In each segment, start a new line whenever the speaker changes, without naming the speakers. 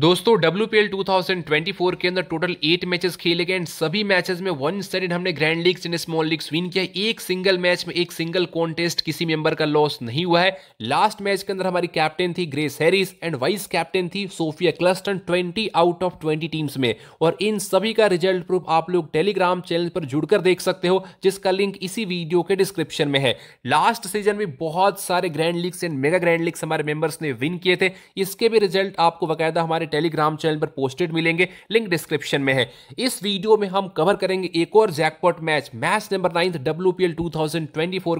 दोस्तों W P L two thousand twenty four के अंदर टोटल एट मैचेस खेले गए एंड सभी मैचेस में वन साइडेड हमने grand leagues and small leagues win किया एक सिंगल मैच में एक सिंगल कॉन्टेस्ट किसी मेंबर का लॉस नहीं हुआ है लास्ट मैच के अंदर हमारी कैप्टन थी Grace Harris and vice captain थी सोफिया क्लस्टन twenty out of twenty teams में और इन सभी का रिजल्ट प्रूफ आप लोग टेलीग्राम चैनल पर जुड़कर देख सकते हो जिसका लिंक इसी वीडियो के डिस्क्रिप्शन में है लास्ट सीजन में बहुत सारे grand leagues and mega grand leagues हमारे मेंबर्स ने विन किए थे इसके भी रिजल्ट आपको बकायदा हमारे टेलीग्राम चैनल पर पोस्टेड मिलेंगे लिंक डिस्क्रिप्शन में है इस वीडियो में हम कवर करेंगे एक और jackpot match match number ninth W P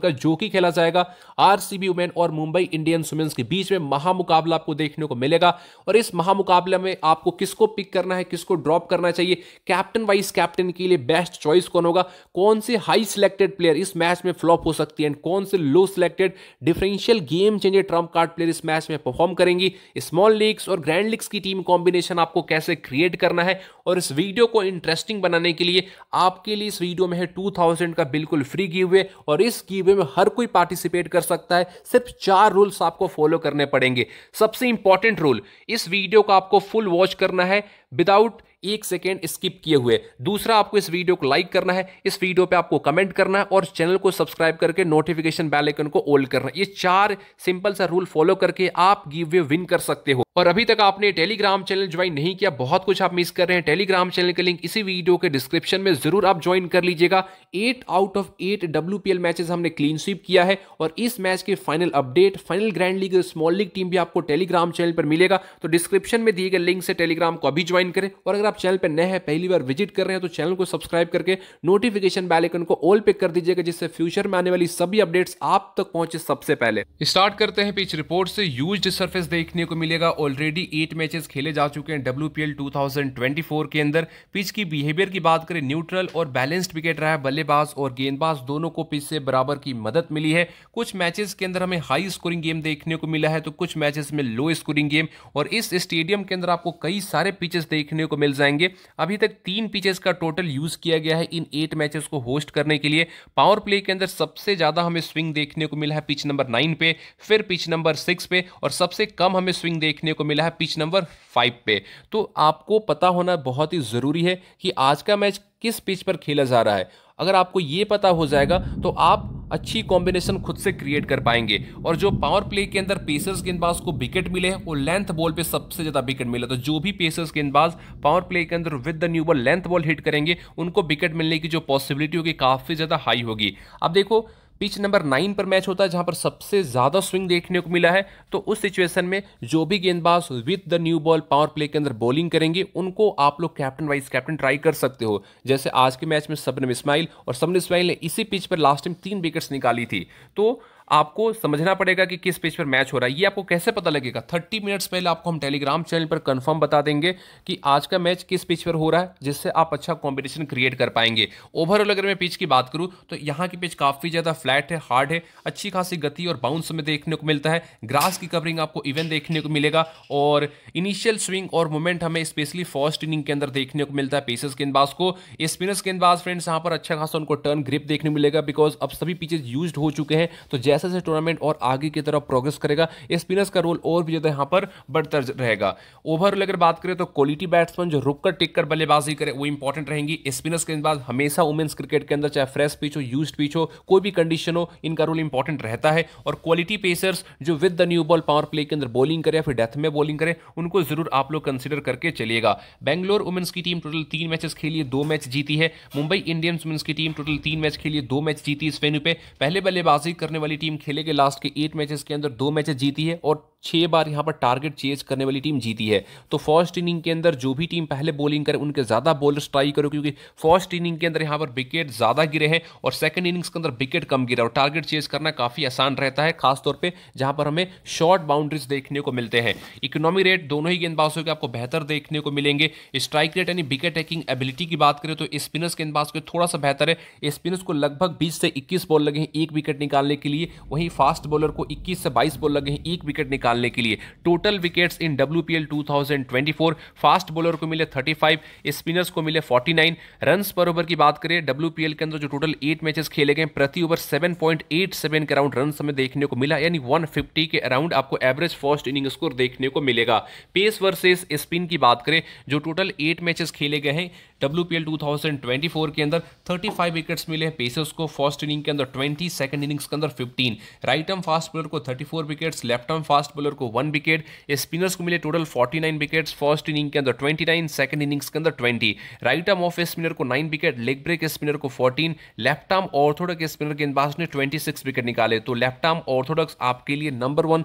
का जो कि खेला जाएगा आरसीबी वुमेन और मुंबई इंडियंस वुमेन्स के बीच में महामुकाबला आपको देखने को मिलेगा और इस महामुकाबले में आपको किसको पिक करना है किसको ड्रॉप करना चाहिए कैप्टन वाइस कैप्टन के लिए बेस्ट चॉइस कौन होगा कौन से हाई सिलेक्टेड प्लेयर इस मैच में फ्लॉप हो सकती है कौन से low selected differential game changer trump card player इस मैच में परफॉर्म करेंगी स्मॉल लीग्स और ग्रैंड लीग्स की टीम टीम कॉम्बिनेशन आपको कैसे क्रिएट करना है और इस वीडियो को इंटरेस्टिंग बनाने के लिए आपके लिए इस वीडियो में है 2000 का बिल्कुल फ्री गिव वे और इस गिव वे में हर कोई पार्टिसिपेट कर सकता है सिर्फ चार रूल्स आपको फॉलो करने पड़ेंगे सबसे इंपॉर्टेंट रूल इस वीडियो को आपको फुल वॉच करना है विदाउट एक सेकेंड स्किप किए हुए दूसरा आपको इस वीडियो को लाइक करना है इस वीडियो पे आपको कमेंट करना है और चैनल को सब्सक्राइब करके नोटिफिकेशन बेल आइकन को ऑल करना है ये चार सिंपल सा रूल फॉलो करके आप गिव वे विन कर सकते हो और अभी तक आपने टेलीग्राम चैनल ज्वाइन नहीं किया बहुत कुछ आप मिस कर रहे हैं टेलीग्राम चैनल का लिंक इसी वीडियो के डिस्क्रिप्शन में जरूर आप ज्वाइन कर लीजिएगा eight out of eight W matches हमने क्लीन स्वीप किया है और इस मैच के final update final grand league small league team भी आपको टेलीग्राम चैनल पर मिलेगा तो डिस्क्रिप्शन में दिए गए लिंक से टेलीग्राम को अभी ज्वाइन करें और अगर आप चैनल पर नए हैं पहली बार विजिट कर रहे हैं तो चैनल को सब्सक्राइब करके नोटिफिकेशन बैलेकन को ऑल पिक कर दीजिएगा जिससे फ्यूचर में आने वाली सभी अपडेट्स आप तक पहुंचे सबसे पहले स्टार्ट करते हैं पिच रिपोर्ट से यूज सरफेस देखने को मिलेगा ऑलरेडी एट मैचेस खेले जा चुके हैं डब्ल्यू पी 2024 के अंदर पिच की बिहेवियर की बात करें न्यूट्रल और बैलेंस्ड विकेट रहा है बल्लेबाज और गेंदबाज दोनों को पिच से बराबर की मदद मिली है कुछ मैचेस के अंदर हमें हाई स्कोरिंग गेम देखने को मिला है तो कुछ मैचेस में लो स्कोरिंग गेम और इस स्टेडियम के अंदर आपको कई सारे पिचेस देखने को मिल जाएंगे अभी तक तीन पिचेस का टोटल यूज किया गया है इन एट मैचेस को होस्ट करने के लिए पावर प्ले के अंदर सबसे ज्यादा हमें स्विंग देखने को मिला है पिच नंबर नाइन पे फिर पिच नंबर सिक्स पे और सबसे कम हमें स्विंग देखने देखने को मिला है पिच नंबर फाइव पे तो आपको पता होना बहुत ही ज़रूरी है कि आज का मैच किस पिच पर खेला जा रहा है अगर आपको ये पता हो जाएगा तो आप अच्छी कॉम्बिनेशन खुद से क्रिएट कर पाएंगे और जो पावर प्ले के अंदर पेसर्स गेंदबाज को विकेट मिले हैं वो लेंथ बॉल पे सबसे ज़्यादा विकेट मिला तो जो भी पेसर्स गेंदबाज पावर प्ले के अंदर with the new ball length ball hit करेंगे उनको विकेट मिलने की जो पॉसिबिलिटी होगी काफ़ी ज़्यादा हाई होगी अब देखो पिच नंबर नाइन पर मैच होता है जहां पर सबसे ज़्यादा स्विंग देखने को मिला है तो उस सिचुएशन में जो भी गेंदबाज with the new ball power play के अंदर बॉलिंग करेंगे उनको आप लोग कैप्टन वाइस कैप्टन ट्राई कर सकते हो जैसे आज के मैच में सबनम इस्माइल और सबनम इस्माइल ने इसी पिच पर लास्ट टाइम तीन विकेट्स निकाली थी तो आपको समझना पड़ेगा कि किस पेज पर मैच हो रहा है ये आपको कैसे पता लगेगा थर्टी मिनट्स पहले आपको हम टेलीग्राम चैनल पर कंफर्म बता देंगे कि आज का मैच किस पिच पर हो रहा है जिससे आप अच्छा कॉम्बिनेशन क्रिएट कर पाएंगे ओवरऑल अगर मैं पिच की बात करूँ तो यहाँ की पिच काफ़ी ज़्यादा फ्लैट है हार्ड है अच्छी खासी गति और बाउंस में देखने को मिलता है ग्रास की कवरिंग आपको इवन देखने को मिलेगा और इनिशियल स्विंग और मूवमेंट हमें स्पेशली फर्स्ट इनिंग के अंदर देखने को मिलता है पेसेस गेंदबाज को स्पिनर्स गेंदबाज फ्रेंड्स यहाँ पर अच्छा खासा उनको टर्न ग्रिप देखने मिलेगा बिकॉज अब सभी पिचेज यूज हो चुके हैं तो जैसे ऐसे ऐसे टूर्नामेंट और आगे की तरफ प्रोग्रेस करेगा स्पिनर्स का रोल और भी ज़्यादा यहाँ पर बढ़ता रहेगा ओवरऑल अगर बात करें तो क्वालिटी बैट्समैन जो रुक कर टिक कर बल्लेबाजी करें वो इंपॉर्टेंट रहेंगी स्पिनर्स के बाद हमेशा वुमेन्स क्रिकेट के अंदर चाहे फ्रेश पिच हो यूज पिच हो कोई भी कंडीशन हो इनका रोल इंपॉर्टेंट रहता है और क्वालिटी पेसर्स जो with the new ball power play के अंदर बॉलिंग करें या फिर डेथ में बॉलिंग करें उनको जरूर आप लोग कंसिडर करके चलिएगा बैंगलोर वुमेन्स की टीम टोटल तीन मैचेस खेलिए दो मैच जीती है मुंबई इंडियंस वुमेन्स की टीम टोटल तीन मैच खेलिए दो मैच जीती इस वेन्यू पे पहले बल्लेबाजी करने वाली टीम टीम खेले के लास्ट के एट मैचेस के अंदर दो मैचेस जीती है और छह बार यहां पर टारगेट चेज करने वाली टीम जीती है तो फर्स्ट इनिंग के अंदर जो भी टीम पहले बॉलिंग करे उनके ज़्यादा बॉलर्स ट्राई करो क्योंकि फर्स्ट इनिंग के अंदर यहां पर विकेट ज़्यादा गिरे हैं और सेकंड इनिंग्स के अंदर विकेट कम गिरा और टारगेट चेज करना काफ़ी आसान रहता है खासतौर पर जहां पर हमें शॉर्ट बाउंड्रीज देखने को मिलते हैं इकोनॉमी रेट दोनों ही गेंदबाजों के आपको बेहतर देखने को मिलेंगे स्ट्राइक रेट यानी विकेट टेकिंग एबिलिटी की बात करें तो स्पिनर्स गेंदबाज के थोड़ा सा बेहतर है स्पिनर्स को लगभग बीस से इक्कीस बॉल लगे हैं एक विकेट निकालने के लिए वहीं फास्ट बॉलर को 21 से 22 बॉल लगे हैं एक विकेट निकालने के लिए total wickets in W P 2024 fast bowler को मिले 35 स्पिनर्स को मिले 49 रन पर ओवर की बात करें डब्ल्यू के अंदर जो टोटल एट मैचेस खेले गए प्रति ओवर सेवन के अराउंड रन हमें देखने को मिला यानी वन के अराउंड आपको एवरेज फर्स्ट इनिंग स्कोर देखने को मिलेगा पेस वर्सेस स्पिन की बात करें जो टोटल एट मैचेस खेले गए हैं W P L two thousand twenty four के अंदर थर्टी फाइव विकेट्स मिले हैं पेसर्स को फर्स्ट इनिंग के अंदर ट्वेंटी सेकंड इनिंग्स के अंदर fifteen right arm fast bowler को thirty four wickets left arm fast bowler को वन विकेट स्पिनर्स को मिले total forty nine wickets first inning के अंदर ट्वेंटी नाइन सेकंड इनिंग्स के अंदर twenty right arm off spinner को nine wicket leg break spinner को fourteen left arm orthodox spinner गेंदबाज ने ट्वेंटी सिक्स विकेट निकाले तो लेफ्ट आर्म ऑर्थोडक्स आपके लिए नंबर वन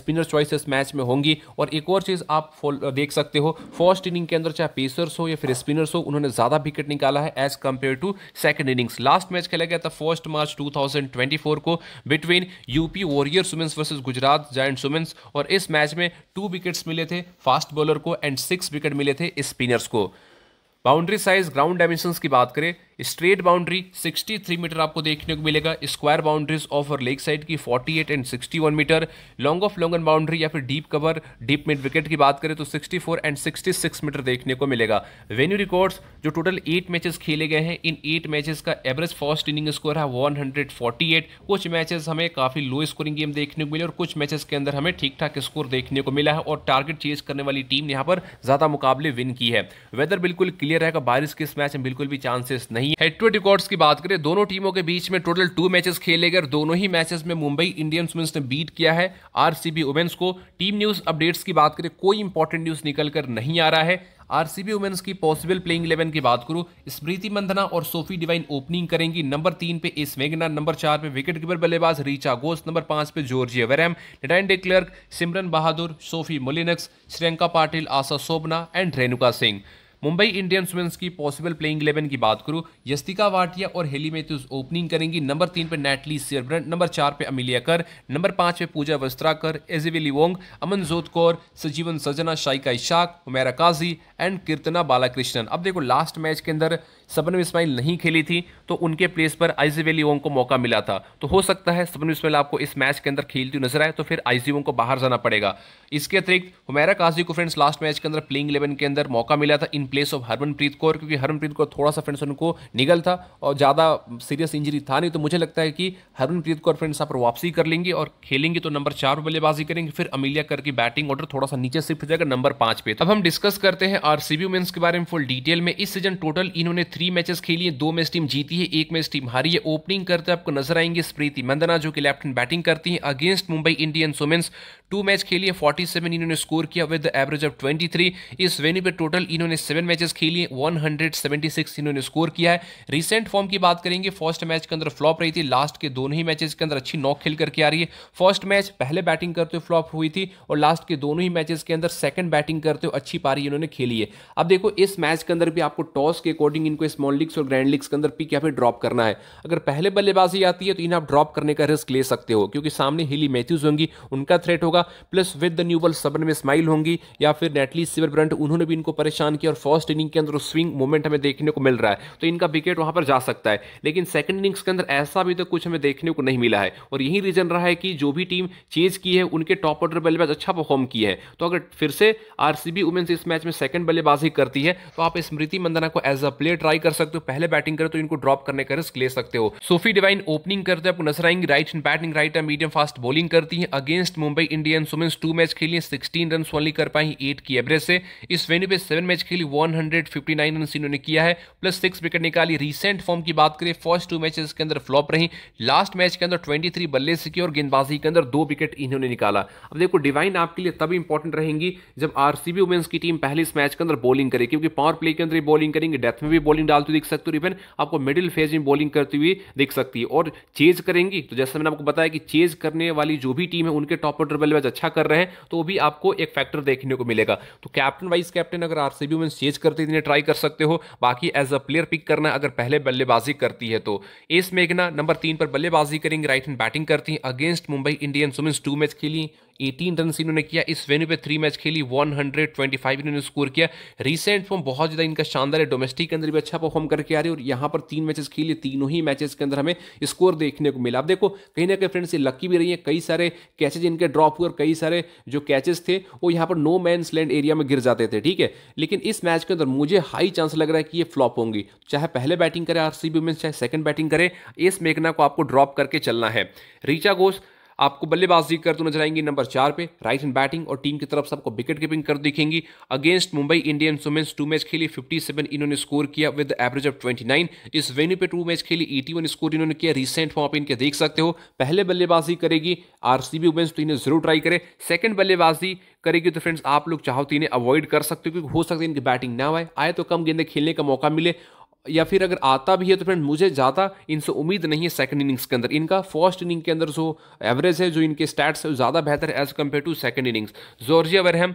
स्पिनर चॉइस इस मैच में होंगी और एक और चीज़ आप uh, देख सकते हो फर्स्ट इनिंग के अंदर चाहे पेसर्स हो या फिर स्पिनर्स हो उन्होंने ज़्यादा विकेट निकाला है as compare to second innings last match खेला गया था फर्स्ट मार्च 2024 को between UP Warrior women's versus Gujarat Giants women's और इस मैच में टू विकेट्स मिले थे फास्ट बॉलर को एंड सिक्स विकेट मिले थे स्पिनर्स को बाउंड्री साइज ग्राउंड डायमेंशन की बात करें स्ट्रेट बाउंड्री 63 मीटर आपको देखने को मिलेगा स्क्वायर बाउंड्रीज ऑफ और लेग साइड की 48 and 61 meter long off long and boundary या फिर deep cover deep mid wicket की बात करें तो 64 एंड 66 मीटर देखने को मिलेगा वेन्यू रिकॉर्ड्स जो टोटल एट मैचेस खेले गए हैं इन एट मैचेस का एवरेज फर्स्ट इनिंग स्कोर है वन कुछ मैचेस हमें काफ़ी लो स्कोरिंग गेम देखने को मिले और कुछ मैचेस के अंदर हमें ठीक ठाक स्कोर देखने को मिला है और टारगेट चेज करने वाली टीम यहाँ पर ज़्यादा मुकाबले विन की है वेदर बिल्कुल क्लियर क्लियर रहेगा बारिश के इस मैच में बिल्कुल भी चांसेस नहीं है टू रिकॉर्ड्स की बात करें दोनों टीमों के बीच में टोटल टू मैचेस खेले गए दोनों ही मैचेस में मुंबई इंडियंस वुमेंस ने बीट किया है आरसीबी वुमेंस को टीम न्यूज अपडेट्स की बात करें कोई इंपॉर्टेंट न्यूज निकल कर नहीं आ रहा है आरसीबी वुमेन्स की पॉसिबल प्लेइंग इलेवन की बात करूं स्मृति मंदना और सोफी डिवाइन ओपनिंग करेंगी नंबर तीन पे एस वेगना नंबर चार पे विकेट कीपर बल्लेबाज रीचा घोष नंबर पांच पे Georgia Wareham Nadine de Klerk Simran Bahadur Sophie Molineux Shreyanka Patil Asha Sobhana and Renuka Singh Mumbai Indians women's की पॉसिबल प्लेइंग इलेवन की बात करूं यस्तिका वाटिया और हेली मेथ्यूज ओपनिंग करेंगी नंबर तीन पर नेटली सियरब्रन नंबर चार पे अमिलिया कर नंबर पाँच पे पूजा वस्त्राकर एजिवी लिवोंग अमनजोत कौर सजीवन सजना शाइका इशाक उमेरा काजी एंड कीर्तना बालाकृष्णन अब देखो लास्ट मैच के अंदर सपन इस्माइल नहीं खेली थी तो उनके प्लेस पर आईजी वेली को मौका मिला था तो हो सकता है सपन इस्माइल आपको इस मैच के अंदर खेलती नजर आए तो फिर आईजी को बाहर जाना पड़ेगा इसके अतिरिक्त हुमैरा काजी को फ्रेंड्स लास्ट मैच के अंदर प्लेइंग इलेवन के अंदर मौका मिला था in place of Harmanpreet Kaur क्योंकि हरमनप्रीत कौर थोड़ा सा फ्रेंड्स उनको निगल था और ज़्यादा सीरियस इंजरी था नहीं तो मुझे लगता है कि हरमनप्रीत कौर फ्रेंड्स यहाँ पर वापसी कर लेंगे और खेलेंगे तो नंबर चार पर बल्लेबाजी करेंगे फिर अमिलिया कर की बैटिंग ऑर्डर थोड़ा सा नीचे शिफ्ट हो जाएगा नंबर पाँच पे तो अब हम डिस्कस करते हैं आर सी के बारे में फुल डिटेल में इस सीजन टोटल इन्होंने थ्री थ्री मैचेस खेली है दो मैच टीम जीती है एक मैच टीम हारी है ओपनिंग करते आपको नजर आएंगे स्प्रीति मंदना जो कि लेफ्ट हैंड बैटिंग करती है against Mumbai Indian women's two match खेली है फोर्टी सेवन इन्होंने स्कोर किया with average of twenty three इस वेन्यू पे टोटल इन्होंने सेवन मैचेस खेली वन हंड्रेड सेवेंटी सिक्स इन्होंने स्कोर किया है रिसेंट फॉर्म की बात करेंगे फर्स्ट मैच के अंदर फ्लॉप रही थी लास्ट के दोनों ही मैचेस के अंदर अच्छी नॉक खेल करके आ रही है फर्स्ट मैच पहले बैटिंग करते हुए फ्लॉप हुई थी और लास्ट के दोनों ही मैचेस के अंदर सेकंड बैटिंग करते हुए अच्छी पारी इन्होंने खेली है अब देखो इस मैच के अंदर भी आपको टॉस के अकॉर्डिंग इनको स्मॉल लीग्स और ग्रैंड लीग्स के अंदर पिक या फिर ड्रॉप करना है अगर पहले बल्लेबाजी आती है तो इन्हें आप ड्रॉप करने का रिस्क ले सकते हो क्योंकि सामने हिली मैथ्यूज होंगी उनका थ्रेट होगा होगा plus with the new ball सबन में स्माइल होंगी या फिर नेटली सिवर ब्रंट उन्होंने भी इनको परेशान किया और फर्स्ट इनिंग के अंदर स्विंग मूवमेंट हमें देखने को मिल रहा है तो इनका विकेट वहां पर जा सकता है लेकिन सेकंड इनिंग्स के अंदर ऐसा भी तो कुछ हमें देखने को नहीं मिला है और यही रीजन रहा है कि जो भी टीम चेज की है उनके टॉप ऑर्डर बल्लेबाज अच्छा परफॉर्म किए हैं तो अगर फिर से आरसीबी वुमेन्स इस मैच में सेकंड बल्लेबाजी करती है तो आप स्मृति मंदना को एज अ प्लेयर ट्राई कर सकते हो पहले बैटिंग करें तो इनको ड्रॉप करने का रिस्क ले सकते हो सोफी डिवाइन ओपनिंग करते हैं आपको नजर आएंगे right hand batting right hand medium fast bowling करती है against Mumbai Indians women's two match खेली सिक्सटीन रन ओनली कर पाई एट की एवरेज से इस वेन्यू पे सेवन मैच खेली one hundred fifty nine run इन्होंने किया है प्लस सिक्स विकेट निकाली रिसेंट फॉर्म की बात करें फर्स्ट टू मैचेस के अंदर फ्लॉप रही लास्ट मैच के अंदर ट्वेंटी थ्री बल्ले से और गेंदबाजी के अंदर दो विकेट इन्होंने निकाला अब देखो डिवाइन आपके लिए तभी इंपॉर्टेंट रहेंगी जब आरसीबी वुमेंस की टीम पहले इस मैच के अंदर बॉलिंग करे क्योंकि पावर प्ले के अंदर बॉलिंग करेंगे डेथ में भी बॉलिंग डालती दिख सकती है इवन आपको मिडिल फेज में बॉलिंग करती हुई दिख सकती है और चेज करेंगी तो जैसे मैंने आपको बताया कि चेज करने वाली जो भी टीम है उनके टॉप ऑर्डर बल्लेबाज अच्छा कर रहे हैं तो भी आपको एक फैक्टर देखने को मिलेगा तो कैप्टन वाइस कैप्टन अगर आरसीबी में चेंज करते इतने ट्राई कर सकते हो बाकी एज अ प्लेयर पिक करना अगर पहले बल्लेबाजी करती है तो एस मेघना नंबर तीन पर बल्लेबाजी करेंगे राइट हैंड बैटिंग करती है against Mumbai Indians women's two match खेली 18 रन इन्होंने किया इस वेन्यू पे थ्री मैच खेली 125 इन्होंने स्कोर किया रिसेंट फॉर्म बहुत ज़्यादा इनका शानदार है डोमेस्टिक के अंदर भी अच्छा परफॉर्म करके आ रही है और यहाँ पर तीन मैचेस खेली तीनों ही मैचेस के अंदर हमें स्कोर देखने को मिला अब देखो कहीं ना कहीं फ्रेंड्स ये लकी भी रही है कई सारे कैचेज इनके ड्रॉप हुए और कई सारे जो कैचेस थे वो यहाँ पर नो मैंस लैंड एरिया में गिर जाते थे ठीक है लेकिन इस मैच के अंदर मुझे हाई चांस लग रहा है कि ये फ्लॉप होंगी चाहे पहले बैटिंग करे आर सी चाहे सेकंड बैटिंग करे इस मेघना को आपको ड्रॉप करके चलना है रीचा घोष आपको बल्लेबाजी करते नजर आएंगे नंबर चार पे राइट हैंड बैटिंग और टीम की तरफ से आपको विकेट कीपिंग कर दिखेंगी against Mumbai Indians women's two match खेली 57 इन्होंने स्कोर किया विद एवरेज ऑफ 29 इस वेन्यू पे टू मैच खेली 81 e स्कोर इन्होंने किया रिसेंट फॉर्म आप इनके देख सकते हो पहले बल्लेबाजी करेगी आरसीबी वुमेंस तो इन्हें जरूर ट्राई करे सेकंड बल्लेबाजी करेगी तो फ्रेंड्स आप लोग चाहो तो इन्हें अवॉइड कर सकते हो क्योंकि हो सकता है इनकी बैटिंग ना आए आए तो कम गेंदे खेलने का मौका मिले या फिर अगर आता भी है तो फ्रेंड मुझे ज़्यादा इनसे उम्मीद नहीं है सेकंड इनिंग्स के अंदर इनका फर्स्ट इनिंग के अंदर जो एवरेज है जो इनके स्टैट्स है ज़्यादा बेहतर है as compare to second innings Georgia Wareham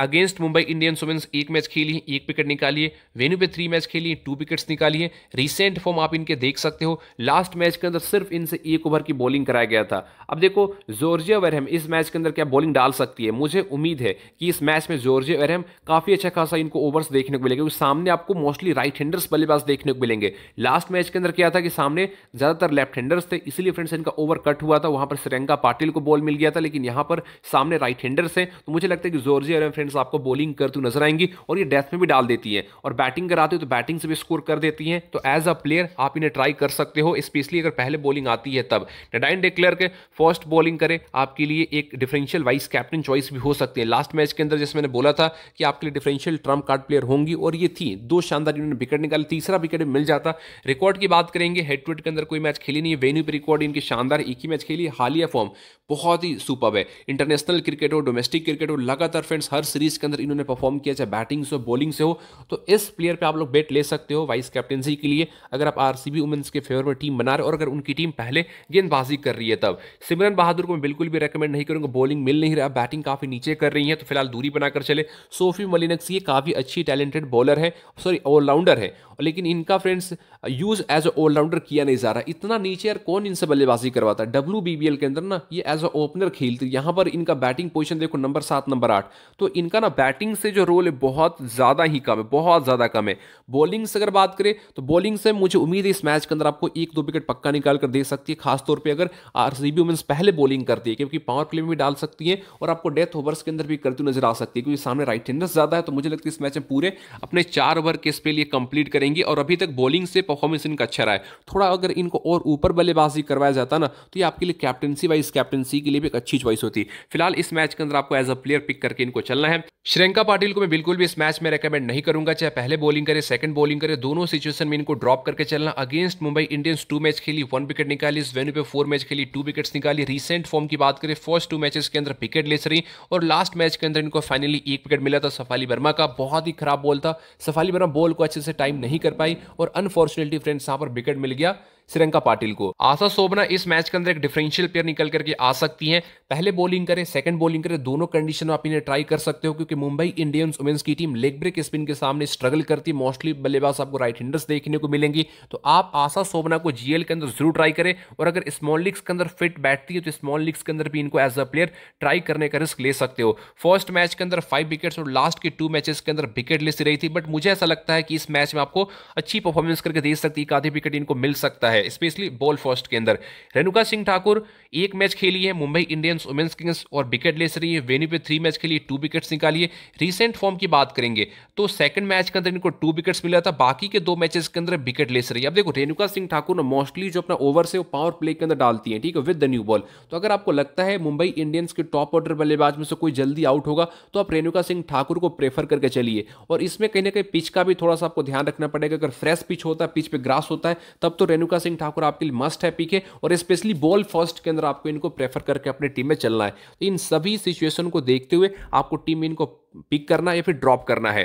against Mumbai Indians women's एक मैच खेली एक विकेट निकाली वेन्यू पे थ्री मैच खेली टू विकेट्स निकाली है रिसेंट फॉर्म आप इनके देख सकते हो लास्ट मैच के अंदर सिर्फ इनसे एक ओवर की बॉलिंग कराया गया था अब देखो जॉर्जिया वरहम इस मैच के अंदर क्या बॉलिंग डाल सकती है मुझे उम्मीद है कि इस मैच में जॉर्जिया वरहम काफ़ी अच्छा खासा इनको ओवर्स देखने को मिलेगा क्योंकि सामने आपको मोस्टली राइट हैंडर्स बल्लेबाज देखने को मिलेंगे लास्ट मैच के अंदर क्या था कि सामने ज़्यादातर लेफ्ट हैंडर्स थे इसलिए फ्रेंड्स इनका ओवर कट हुआ था वहां पर श्रियंका पाटिल को बॉल मिल गया था लेकिन यहां पर सामने राइट हैंडर्स है तो मुझे लगता है कि जॉर्जिया वरहम फ्रेंड्स आपको बॉलिंग करती हुई नजर आएंगी और ये डेथ में भी डाल देती है और बैटिंग कराती है तो बैटिंग से भी स्कोर कर देती है तो एज अ प्लेयर आप इन्हें ट्राई कर सकते हो स्पेशली अगर पहले बॉलिंग आती है तब नडाइन डेक्लेयर के फर्स्ट बॉलिंग करें आपके लिए एक डिफरेंशियल वाइस कैप्टन चॉइस भी हो सकती है लास्ट मैच के अंदर जैसे मैंने बोला था कि आपके लिए डिफरेंशियल ट्रम्प कार्ड प्लेयर होंगी और ये थी दो शानदार इन्होंने विकेट निकाली तीसरा विकेट मिल जाता रिकॉर्ड की बात करेंगे हेड टू हेड के अंदर कोई मैच खेली नहीं है वेन्यू पर रिकॉर्ड इनके शानदार एक ही मैच खेली हालिया फॉर्म बहुत ही सुपर है इंटरनेशनल क्रिकेट हो डोमेस्टिक क्रिकेट हो लगातार फ्रेंड्स हर सीरीज के अंदर इन्होंने परफॉर्म किया चाहे बैटिंग से हो बॉलिंग से हो तो इस प्लेयर पर आप लोग बेट ले सकते हो वाइस कैप्टनसी के लिए अगर आप आर सी वुमेंस के फेवर में टीम बना रहे हो और अगर उनकी टीम पहले गेंदबाजी कर रही है तब सिमरन बहादुर को मैं बिल्कुल भी रिकमेंड नहीं करूँगा बॉलिंग मिल नहीं रहा बैटिंग काफ़ी नीचे कर रही है तो फिलहाल दूरी बनाकर चले सोफी मलिनक्स ये काफ़ी अच्छी टैलेंटेड बॉलर है सॉरी ऑलराउंडर है लेकिन इनका friends use as a allrounder किया नहीं जा रहा इतना नीचे यार कौन इनसे बल्लेबाजी करवाता है डब्ल्यू के अंदर ना ये एज अ ओपनर खेलती यहां पर इनका बैटिंग पोजिशन देखो नंबर सात नंबर आठ तो इन इनका ना बैटिंग से जो रोल है बहुत ज़्यादा ही कम है बहुत ज़्यादा कम है बॉलिंग से अगर बात करें तो बॉलिंग से मुझे उम्मीद है इस मैच के अंदर आपको एक दो विकेट पक्का निकाल कर दे सकती है खासतौर पर अगर आर सी पहले बॉलिंग करती है क्योंकि पावर प्ले में भी डाल सकती है और आपको डेथ ओवर्स के अंदर भी करती नजर आ सकती है क्योंकि सामने राइट हैंडर्स ज़्यादा है तो मुझे लगता है इस मैच में पूरे अपने चार ओवर के स्पेल ये कंप्लीट करेंगे और अभी तक बॉलिंग से परफॉर्मेंस इनका अच्छा रहा है थोड़ा अगर इनको और ऊपर बल्लेबाजी करवाया जाता ना तो ये आपके लिए कैप्टनसी वाइज कैप्टनसी के लिए भी एक अच्छी चॉइस होती फिलहाल इस मैच के अंदर आपको एज अ प्लेयर पिक करके इनको चलना है है श्रृंका पाटिल को मैं बिल्कुल भी इस मैच में रेकमेंड नहीं करूंगा चाहे पहले बॉलिंग करे सेकंड बॉलिंग करे दोनों सिचुएशन में इनको ड्रॉप करके चलना against Mumbai Indians two match खेली वन विकेट निकाली इस वेन्यू पे फोर मैच खेली टू विकेट्स निकाली रिसेंट फॉर्म की बात करें फर्स्ट टू मैचेस के अंदर विकेट ले रही और लास्ट मैच के अंदर इनको फाइनली एक विकेट मिला था सफाली वर्मा का बहुत ही खराब बॉल था सफाली वर्मा बॉल को अच्छे से टाइम नहीं कर पाई और अनफॉर्चुनेटली फ्रेंड्स यहाँ पर विकेट मिल गया श्रियंका पाटिल को आशा शोभना इस मैच के अंदर एक डिफरेंशियल प्लेयर निकल करके आ सकती हैं पहले बॉलिंग करें सेकंड बॉलिंग करें दोनों कंडीशन में आप इन्हें ट्राई कर सकते हो क्योंकि मुंबई इंडियंस वुमेंस की टीम लेग ब्रेक स्पिन के सामने स्ट्रगल करती है मोस्टली बल्लेबाज आपको राइट हैंडर्स देखने को मिलेंगी तो आप आशा शोभना को जीएल के अंदर जरूर ट्राई करें और अगर स्मॉल लीग्स के अंदर फिट बैठती है तो स्मॉल लीग्स के अंदर भी इनको एज अ प्लेयर ट्राई करने का रिस्क ले सकते हो फर्स्ट मैच के अंदर फाइव विकेट्स और लास्ट के टू मैचेस के अंदर विकेट लेती रही थी बट मुझे ऐसा लगता है कि इस मैच में आपको अच्छी परफॉर्मेंस करके दे सकती है एक आधी विकेट इनको मिल सकता है है स्पेशली बॉल फर्स्ट के अंदर रेणुका सिंह ठाकुर एक मैच खेली है मुंबई इंडियंस वुमेंस किंग्स और विकेट ले रही है वेन्यू पे थ्री मैच खेली टू विकेट्स निकालिए रिसेंट फॉर्म की बात करेंगे तो सेकंड मैच के अंदर इनको टू विकेट्स मिला था बाकी के दो मैचेस के अंदर विकेट ले रही है अब देखो रेणुका सिंह ठाकुर ने मोस्टली जो अपना ओवर से वो पावर प्ले के अंदर डालती है ठीक है विद द न्यू बॉल तो अगर आपको लगता है मुंबई इंडियंस के टॉप ऑर्डर बल्लेबाज में से कोई जल्दी आउट होगा तो आप रेणुका सिंह ठाकुर को प्रेफर करके चलिए और इसमें कहीं ना कहीं पिच का भी थोड़ा सा आपको ध्यान रखना पड़ेगा अगर फ्रेश पिच होता है पिच पे ग्रास होता है तब तो रेणुका सिंह ठाकुर आपके लिए मस्ट है पीके और स्पेशली बॉल फर्स्ट के अंदर आपको इनको प्रेफर करके अपने टीम में चलना है तो इन सभी सिचुएशन को देखते हुए आपको टीम इनको पिक करना या फिर ड्रॉप करना है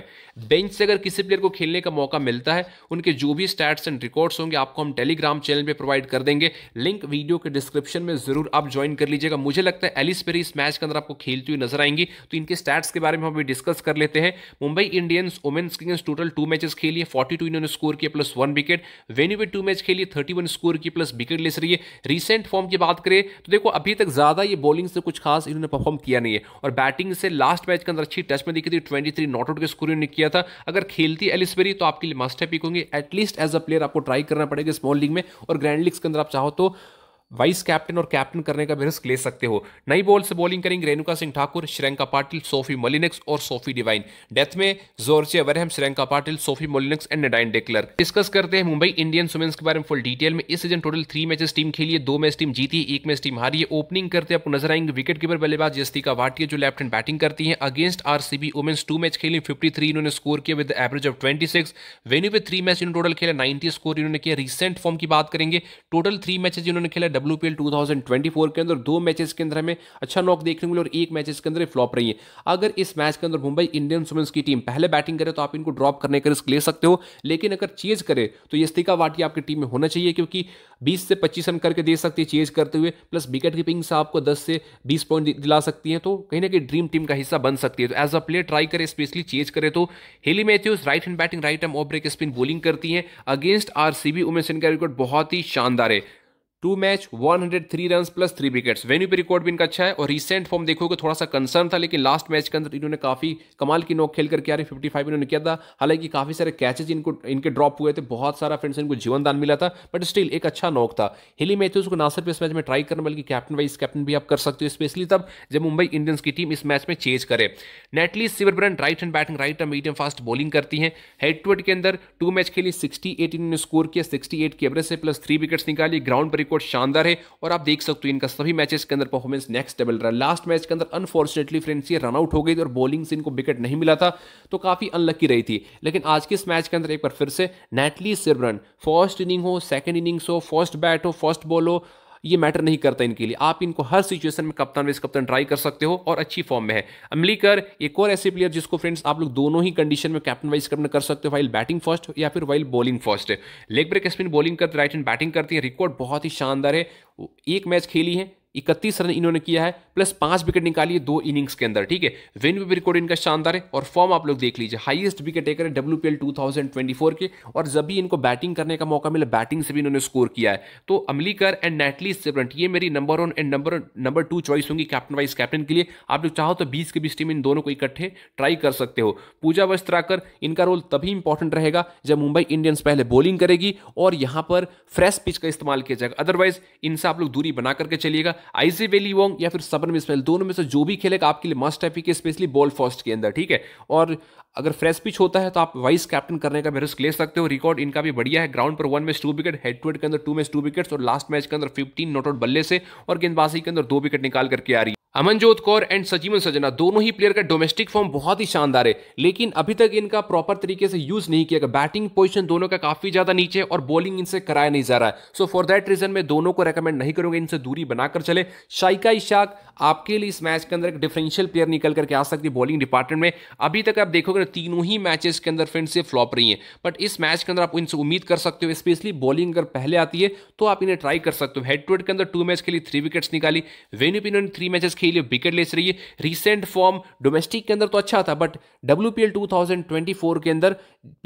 बेंच से अगर किसी प्लेयर को खेलने का मौका मिलता है उनके जो भी स्टैट्स एंड रिकॉर्ड्स होंगे आपको हम टेलीग्राम चैनल पे प्रोवाइड कर देंगे लिंक वीडियो के डिस्क्रिप्शन में जरूर आप ज्वाइन कर लीजिएगा मुझे लगता है एलिस पेरी इस मैच के अंदर आपको खेलती हुई नजर आएंगी तो इनके स्टैट्स के बारे में हम भी डिस्कस कर लेते हैं मुंबई इंडियंस वुमेन्स के टोटल टू मैचेस खेलिए फोर्टी टू इन्होंने स्कोर किया प्लस वन विकेट वेन्यू पे टू मैच खेलिए थर्टी वन स्कोर की प्लस विकेट ले रही है रिसेंट फॉर्म की बात करें तो देखो अभी तक ज्यादा ये बॉलिंग से कुछ खास इन्होंने परफॉर्म किया नहीं है और बैटिंग से लास्ट मैच के अंदर अच्छी टेस्ट मैच में देखी थी ट्वेंटी थ्री नॉट आउट के स्कोर ने किया था अगर खेलती एलिसबेरी तो आपके लिए मास्टर पिक होंगे एटलीस्ट एज अ प्लेयर आपको ट्राई करना पड़ेगा स्मॉल लीग में और ग्रैंड लीग्स के अंदर आप चाहो तो वाइस कैप्टन और कैप्टन करने का भी रिस्क ले सकते हो नई बॉल से बॉलिंग करेंगे रेणुका सिंह ठाकुर श्रेंका पाटिल सोफी मोलिनिक्स और सोफी डिवाइन डेथ में Georgia Wareham Shreyanka Patil Sophie Molineux and Nadine de Klerk discuss करते हैं मुंबई इंडियंस वुमेंस के बारे में फुल डिटेल में इस season total three matches team खेलिए दो मैच टीम जीती है एक मैच टीम हारी है ओपनिंग करते आपको नजर आएंगे विकेट कीपर बल्लेबाज यस्तिका भाटिया जो लेफ्ट हैंड बैटिंग करती है against RCB women's two match खेली फिफ्टी थ्री इन्होंने स्कोर किया with average of twenty six venue पे थ्री मैच इन्होंने टोटल खेला नाइनटी स्कोर इन्होंने किया रिसेंट फॉर्म की बात करेंगे टोटल थ्री मैचेस इन्होंने खेला W P L two thousand twenty four के अंदर दो मैचेस के अंदर हमें अच्छा नॉक देखने को मिले और एक मैचेस के अंदर फ्लॉप रही है अगर इस मैच के अंदर मुंबई इंडियन वुमेंस की टीम पहले बैटिंग करे तो आप इनको ड्रॉप करने का रिस्क ले सकते हो लेकिन अगर चेज करे तो यस्तिका वाटी आपकी टीम में होना चाहिए क्योंकि बीस से पच्चीस रन करके दे सकती है चेज करते हुए प्लस विकेट कीपिंग से आपको दस से बीस पॉइंट दिला सकती है तो कहीं ना कहीं ड्रीम टीम का हिस्सा बन सकती है तो एज अ प्लेयर ट्राई करे स्पेशली चेज करे तो Hayley Matthews right hand batting right arm off break spin bowling करती है अगेंस्ट आर सी बी उमेश का रिकॉर्ड बहुत ही शानदार है two match 103 run plus three wickets venue पे रिकॉर्ड भी इनका अच्छा है और रिसेंट फॉर्म देखोगे तो थोड़ा सा कंसर्न था लेकिन लास्ट मैच के अंदर इन्होंने काफी कमाल की नोक खेल कर किया फिफ्टी फाइव इन्होंने किया था हालांकि काफी सारे कैचेज इनको इनके ड्रॉप हुए थे बहुत सारा फ्रेंड्स इनको जीवनदान मिला था बट स्टिल एक अच्छा नोक था हिली मैथ्यूज को ना सिर्फ इस मैच में ट्राई करना बल्कि कैप्टन वाइस कैप्टन भी आप कर सकते हो स्पेशली तब जब मुंबई इंडियंस की टीम इस मैच में चेज करे Natalie Sciver Brunt right hand batting right hand medium fast bowling करती है हेड टू के अंदर टू मैच खेली सिक्सटी एट इन्होंने स्कोर किया सिक्सटी की एवरेज से प्लस थ्री विकेट्स निकाली ग्राउंड पर रिकॉर्ड शानदार है और आप देख सकते हो इनका सभी मैचेस के अंदर परफॉर्मेंस नेक्स्ट लेवल रहा लास्ट मैच के अंदर अनफॉर्चुनेटली फ्रेंड्स ये रनआउट हो गई थी और बॉलिंग से इनको विकेट नहीं मिला था तो काफ़ी अनलक्की रही थी लेकिन आज के इस मैच के अंदर एक बार फिर से नैटली सिरब्रन फर्स्ट इनिंग हो सेकेंड इनिंग्स हो फर्स्ट बैट हो फर्स्ट बॉल हो ये मैटर नहीं करता इनके लिए आप इनको हर सिचुएशन में कप्तान वेस कप्तान ट्राई कर सकते हो और अच्छी फॉर्म में है अमलीकर एक और ऐसे प्लेयर जिसको फ्रेंड्स आप लोग दोनों ही कंडीशन में कैप्टन वाइज कप्टन कर सकते हो वाइल बैटिंग फर्स्ट या फिर while bowling first leg break spin bowling करते राइट हैंड बैटिंग करती है रिकॉर्ड बहुत ही शानदार है एक मैच खेली है इकतीस रन इन्होंने किया है प्लस पांच विकेट निकाली है दो इनिंग्स के अंदर ठीक है विन भी रिकॉर्ड इनका शानदार है और फॉर्म आप लोग देख लीजिए हाईएस्ट विकेट टेकर है डब्ल्यू पी के और जब भी इनको बैटिंग करने का मौका मिला बैटिंग से भी इन्होंने स्कोर किया है तो अमलीकर एंड नैटली सेबरंट ये मेरी number one and number number two choice होंगी कैप्टन वाइस कैप्टन के लिए आप लोग चाहो तो बीस के बीस टीम इन दोनों को इकट्ठे ट्राई कर सकते हो पूजा वस्त्राकर इनका रोल तभी इंपॉर्टेंट रहेगा जब मुंबई इंडियंस पहले बॉलिंग करेगी और यहाँ पर फ्रेश पिच का इस्तेमाल किया जाएगा अदरवाइज इनसे आप लोग दूरी बना करके चलिएगा आईसी वेली वोंग या फिर सबन मिसमेल दोनों में से जो भी खेलेगा आपके लिए मस्ट है पिक स्पेशली बॉल फर्स्ट के अंदर ठीक है और अगर फ्रेश पिच होता है तो आप वाइस कैप्टन करने का भी रिस्क ले सकते हो रिकॉर्ड इनका भी बढ़िया है ग्राउंड पर one match two wicket head to head के अंदर टू मैच टू विकेट्स और लास्ट मैच के अंदर फिफ्टीन नॉट आउट बल्ले से और गेंदबाजी के अंदर दो विकेट निकाल करके आ रही है अमनजोत कौर एंड सजीवन सजना दोनों ही प्लेयर का डोमेस्टिक फॉर्म बहुत ही शानदार है लेकिन अभी तक इनका प्रॉपर तरीके से यूज नहीं किया गया बैटिंग पोजीशन दोनों का काफी ज्यादा नीचे और बॉलिंग इनसे कराया नहीं जा रहा है सो फॉर दैट रीजन मैं दोनों को रेकमेंड नहीं करूंगा इनसे दूरी बनाकर चले शाइका इशाक आपके लिए इस मैच के अंदर एक डिफरेंशियल प्लेयर निकल करके आ सकती है बॉलिंग डिपार्टमेंट में अभी तक आप देखोगे तीनों ही मैचेस के अंदर फिर से फ्लॉप रही है बट इस मैच के अंदर आप इनसे उम्मीद कर सकते हो स्पेशली बॉलिंग अगर पहले आती है तो आप इन्हें ट्राई कर सकते हो हेड टू हेड के अंदर टू मैच के लिए थ्री विकेट्स निकाली वेन्यूपिन थ्री मैचेस के लिए विकेट लेस रही है रिसेंट फॉर्म डोमेस्टिक के अंदर तो अच्छा था बट डब्ल्यू पी के अंदर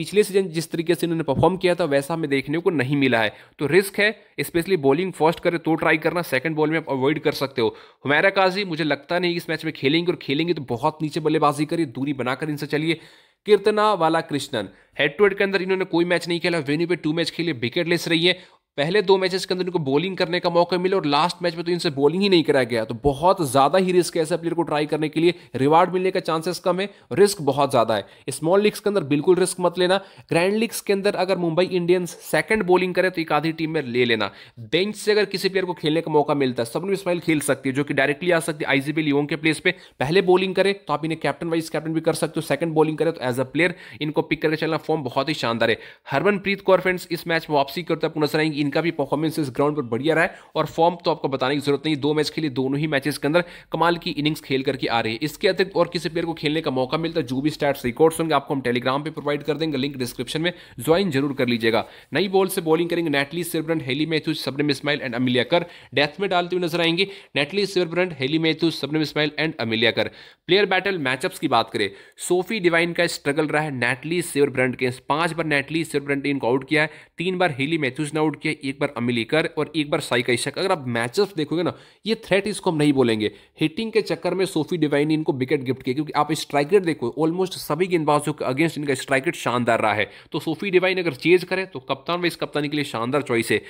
पिछले सीजन जिस तरीके से इन्होंने परफॉर्म किया था वैसा हमें देखने को नहीं मिला है तो रिस्क है स्पेशली बॉलिंग फर्स्ट करें तो ट्राई करना सेकंड बॉल में आप अवॉइड कर सकते हो हमारा काजी मुझे लगता नहीं इस मैच में खेलेंगे और खेलेंगे तो बहुत नीचे बल्लेबाजी करिए दूरी बनाकर इनसे चलिए कीर्तना वाला कृष्णन हेड टू हेड के अंदर इन्होंने कोई मैच नहीं खेला वेन्यू पे टू मैच खेले विकेट लेस रही है पहले दो मैचेस के अंदर इनको बॉलिंग करने का मौका मिला और लास्ट मैच में तो इनसे बॉलिंग ही नहीं कराया गया तो बहुत ज़्यादा ही रिस्क है ऐसे प्लेयर को ट्राई करने के लिए रिवार्ड मिलने का चांसेस कम है रिस्क बहुत ज़्यादा है स्मॉल लीग्स के अंदर बिल्कुल रिस्क मत लेना ग्रैंड लीग्स के अंदर अगर मुंबई इंडियंस सेकंड बॉलिंग करे तो एक आधी टीम में ले लेना बेंच से अगर किसी प्लेयर को खेलने का मौका मिलता है लोग स्माइल खेल सकती है जो कि डायरेक्टली आ सकती है आईजीबी लियोंग के प्लेस पे पहले बॉलिंग करे तो आप इन्हें कैप्टन वाइस कैप्टन भी कर सकते हो सेकंड बॉलिंग करे तो एज अ प्लेयर इनको पिक करके चलना फॉर्म बहुत ही शानदार है हरमनप्रीत कौर फ्रेंड्स इस मैच में वापसी करते हैं नजर आएंगे इनका भी परफॉर्मेंस इस ग्राउंड पर बढ़िया रहा है और फॉर्म तो आपको बताने की जरूरत नहीं दो मैच खेले दोनों ही मैचेस के अंदर कमाल की इनिंग्स खेल करके आ रही है इसके अतिरिक्त और किसी प्लेयर को खेलने का मौका मिलता है जो भी स्टैट्स रिकॉर्ड्स होंगे आपको हम टेलीग्राम पर प्रोवाइड कर देंगे लिंक डिस्क्रिप्शन में ज्वाइन जरूर कर लीजिएगा नई बॉल से बॉलिंग करेंगे Natalie Sciver Brunt Hayley Matthews Shabnim Ismail and Amelia Kerr death में डालते हुए नजर आएंगे Natalie Sciver Brunt Hayley Matthews Shabnim Ismail and Amelia Kerr player battle matchups की बात करें सोफी डिवाइन का स्ट्रगल रहा है नेटली सिरब्रंट के पांच बार नेटली सिरब्रंट ने इनको आउट किया है तीन बार हेली मैथ्यूज ने आउट किया है एक बार अमिलेकर और एक बार साई काइशक अगर आप मैचअप देखोगे ना ये थ्रेट इसको हम नहीं बोलेंगे हिटिंग के चक्कर में सोफी डिवाइन ने इनको विकेट गिफ्ट किया क्योंकि आप स्ट्राइक रेट देखो ऑलमोस्ट सभी गेंदबाजों के अगेंस्ट इनका स्ट्राइक रेट शानदार रहा है तो सोफी डिवाइन अगर चेज करें तो कप्तान वाइस कप्तानी के लिए शानदार चॉइस है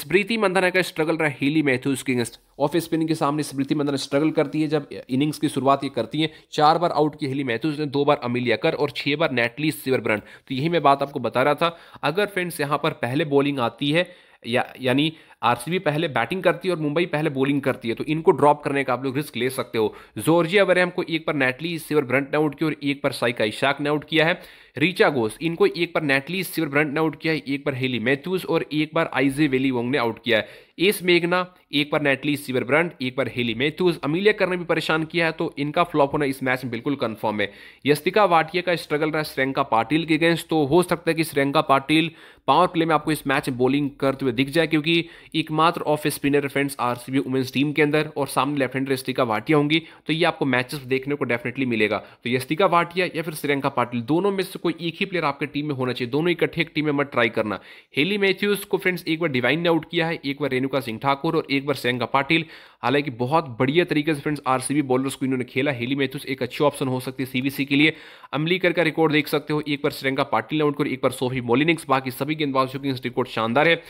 स्मृति मंदाना का स्ट्रगल रहा हेली मैथ्यूज के अगेंस्ट ऑफ स्पिनिंग के सामने स्मृति मंदाना स्ट्रगल करती है जब इनिंग्स की शुरुआत ये करती है चार बार आउट की हेली मैथ्यूज ने दो बार अमिलियाकर और छह बार नेटली सिवर सिवरब्रंड तो यही मैं बात आपको बता रहा था अगर फ्रेंड्स यहां पर पहले बॉलिंग आती है या यानी आरसीबी पहले बैटिंग करती है और मुंबई पहले बॉलिंग करती है तो इनको ड्रॉप करने का आप लोग रिस्क ले सकते हो जोर्जिया वरहम को एक पर नेटली सिवर ब्रंट ने आउट किया और एक पर साइका इशाक ने आउट किया है रिचा घोष इनको एक पर नेटली सिवर ब्रंट ने आउट किया है एक पर हेली मैथ्यूज और एक बार आइजे वेली वोंग ने आउट किया है एस मेघना एक पर नेटली सिवर ब्रंट एक पर हेली मैथ्यूज अमीलिया कर ने भी परेशान किया है तो इनका फ्लॉप होना इस मैच में बिल्कुल कन्फर्म है यस्तिका वाटिया का स्ट्रगल रहा श्रियंका पाटिल के अगेंस्ट तो हो सकता है कि श्रियंका पाटिल पावर प्ले में आपको इस मैच में बॉलिंग करते हुए दिख जाए क्योंकि एकमात्र off spinner friends RCB women's team के अंदर और सामने लेफ्ट हैंड स्टिका भाटिया होंगी तो ये आपको मैचेस देखने को डेफिनेटली मिलेगा तो यस्तिका भाटिया या फिर श्रियंका पाटिल दोनों में से कोई एक ही प्लेयर आपके टीम में होना चाहिए दोनों इकट्ठे एक टीम में मत ट्राई करना हेली मैथ्यूज को फ्रेंड्स एक बार डिवाइन ने आउट किया है एक बार रेणुका सिंह ठाकुर और एक बार श्रियंका पाटिल हालांकि बहुत बढ़िया तरीके से फ्रेंड्स आरसीबी बॉलर्स को इन्होंने खेला हेली मैथ्यूज एक अच्छी ऑप्शन हो सकती है सीबीसी के लिए अमलीकर का रिकॉर्ड देख सकते हो एक बार श्रियंका पाटिल ने आउट कर एक बार सोफी मोलिनिक्स बाकी सभी गेंदबाजों की रिकॉर्ड शानदार है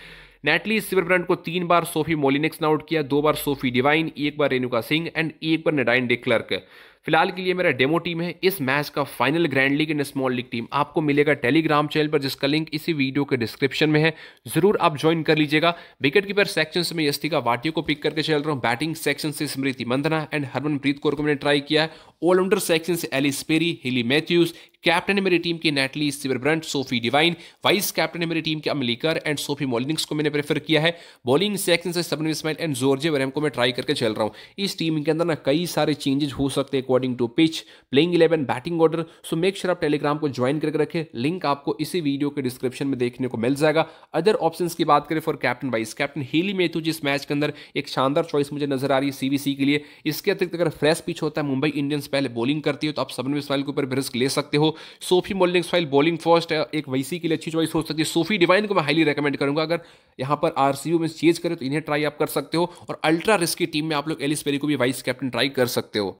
नेटली ब्रांड को तीन बार सोफी मोलिनिक्स ने आउट किया दो बार सोफी डिवाइन एक बार रेणुका सिंह एंड एक बार नडाइन डे क्लर्क फिलहाल के लिए मेरा डेमो टीम है इस मैच का final grand league and small league team आपको मिलेगा टेलीग्राम चैनल पर जिसका लिंक इसी वीडियो के डिस्क्रिप्शन में है जरूर आप ज्वाइन कर लीजिएगा विकेट कीपर सेक्शन से मैं यस्तिका वाटियो को पिक करके चल रहा हूँ बैटिंग सेक्शन से स्मृति मंदना एंड हरमनप्रीत कौर को मैंने ट्राई किया है ऑलराउंडर सेक्शन से Ellyse Perry Hayley Matthews captain है मेरी टीम की Natalie Sciver Brunt Sophie Devine vice captain है मेरी टीम के अमलीकर एंड सोफी मोलिंग्स को मैंने प्रेफर किया है बॉलिंग सेक्शन से सबन इस्माइल एंड जोर्जे वरम को मैं ट्राई करके चल रहा हूँ इस टीम के अंदर ना कई सारे चेंजेज हो सकते हैं according to pitch playing eleven batting order so make sure आप टेलीग्राम को ज्वाइन करके रखें लिंक आपको इसी वीडियो के डिस्क्रिप्शन में देखने को मिल जाएगा अदर ऑप्शन की बात करें for captain vice captain Hayley Matthews जिस मैच के अंदर एक शानदार चॉइस मुझे नजर आ रही है सी के लिए इसके अतिरिक्त अगर फ्रेश पिच होता है मुंबई इंडियंस पहले बॉलिंग करती है तो आप सबन इस्माइल के ऊपर रिस्क ले सकते हो सोफी मोलिंग्स फाइल बॉलिंग फर्स्ट एक वैसी के लिए अच्छी चॉइस हो सकती है सोफी डिवाइन को मैं हाईली रिकमेंड करूंगा अगर यहाँ पर आर में चेंज करें तो इन्हें ट्राई आप कर सकते हो और अल्ट्रा रिस्क की टीम में आप लोग एलिस पेरी को भी वाइस कैप्टन ट्राई कर सकते हो